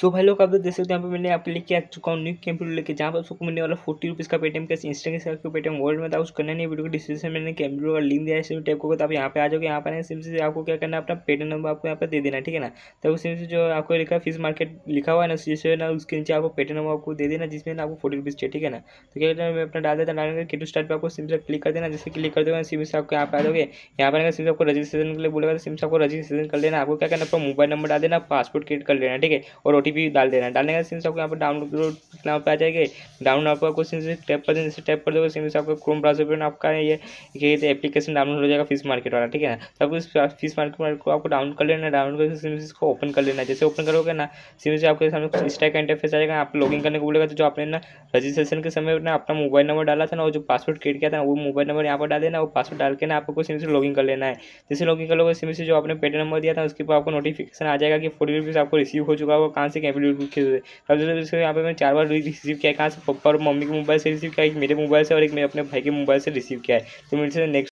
सो भाई लोग आप देख सकते हैं यहाँ पे मैंने आप लेके आ चुका हूँ न्यू कंप्यूटर लेके जहाँ पर आपको मिलने वाला फोर्टी रुपीज़ का पेटीएम कैसे इंस्टेंट कैसे पेटीएम वर्ल्ड में था कुछ करना नहीं वीडियो के डिस्क्रिप्शन में मैंने कंप्यूटर का लिंक दिया है सिम टाइप को तो आप यहाँ पे आ जाओगे यहाँ पर सिम से आपको क्या करना अपना पेटीएम नंबर आपको यहाँ पर दे देना ठीक है ना तो उस सिम से जो आपको लिखा फिश मार्केट लिखा हुआ है ना जिससे ना उसके नीचे आपको पेटीएम नंबर आपको दे देना जिसमें आपको फोर्टी रुपीज़ चाहिए ठीक है ना तो क्या करना मैं अपना डाल देता डालने के टू स्टार्ट पर आपको सिम से क्लिक कर देना जैसे क्लिक कर देगा सिम से आपको यहाँ पर आ जाओगे यहाँ पर सिम से आपको रजिस्ट्रेशन के लिए बोलेगा सिम तो से आपको रजिस्ट्रेशन कर लेना आपको क्या करना अपना मोबाइल नंबर डाल देना पासपोर्ट क्रिएट कर लेना ठीक है और ओटीपी डाल देना है डालने का सिम आपको यहाँ पर डाउनलोड नाम पर आ जाएगा डाउनलोड आपको कुछ सिम टैप कर देना टैप कर दोगे सिम से आपको क्रोम ब्राउजर पर आपका ये एप्लीकेशन डाउनलोड तो हो जाएगा फिश मार्केट वाला ठीक है ना तो आपको फिश मार्केट को आपको डाउनलोड कर लेना डाउनलोड करके सिम इसको ओपन कर लेना जैसे ओपन करोगे ना सिम से आपके सामने कुछ इस टाइप का इंटरफेस आप लॉगिन करने को बोलेगा तो जो आपने ना रजिस्ट्रेशन के समय ना अपना मोबाइल नंबर डाला था ना वो जो पासवर्ड क्रिएट किया था वो मोबाइल नंबर यहाँ पर डाल देना वो पासवर्ड डाल के ना आपको सिम से लॉगिन कर लेना है जैसे लॉगिन करोगे सिम से जो आपने पेटी नंबर दिया था उसके ऊपर आपको नोटिफिकेशन आ जाएगा कि फोर्टी आपको रिसीव हो चुका होगा कहाँ से से कैपिटल खेलते थे सबसे पहले इसको यहाँ पर मैंने चार बार रिसीव किया कहाँ से पप्पा और मम्मी के मोबाइल से रिसीव किया एक मेरे मोबाइल से और एक मेरे अपने भाई के मोबाइल से रिसीव किया है तो मेरे से नेक्स्ट